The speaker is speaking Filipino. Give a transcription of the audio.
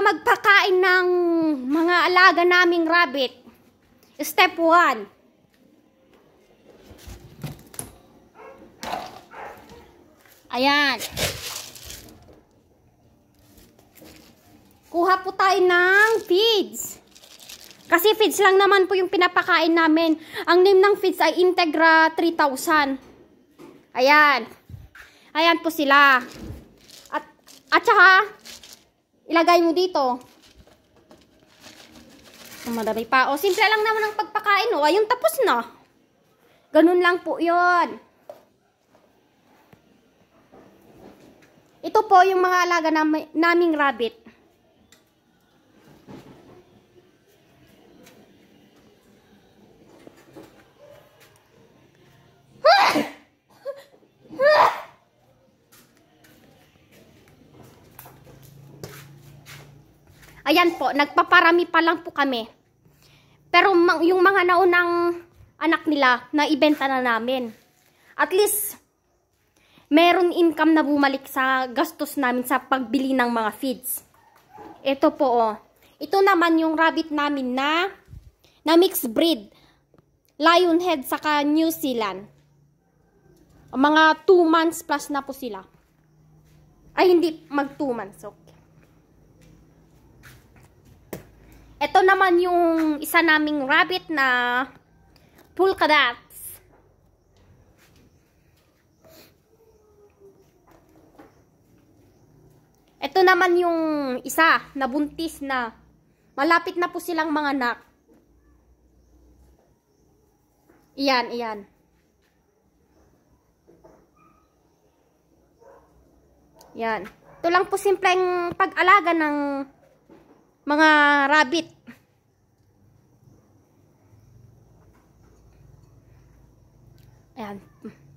magpakain ng mga alaga naming rabbit. Step 1. Ayan. Kuha po tayo ng feeds. Kasi feeds lang naman po yung pinapakain namin. Ang name ng feeds ay Integra 3000. Ayan. Ayan po sila. At, at saka, ilagay mo dito. Madami pa. O, simple lang naman ang pagpakain. O, ayun, tapos na. Ganun lang po yon. Ito po yung mga alaga nam naming rabbit. Ayan po, nagpaparami pa lang po kami. Pero yung mga naunang anak nila, na ibenta na namin. At least, meron income na bumalik sa gastos namin sa pagbili ng mga feeds. Ito po, oh. Ito naman yung rabbit namin na, na mixed breed. Lionhead saka New Zealand. Mga 2 months plus na po sila. Ay, hindi, mag 2 months. Okay. Ito naman yung isa naming rabbit na polka dots. Ito naman yung isa na buntis na malapit na po silang mga anak. Iyan, iyan. Yan. Ito lang po simpleng pag-alaga ng mga rabbit. Ayan.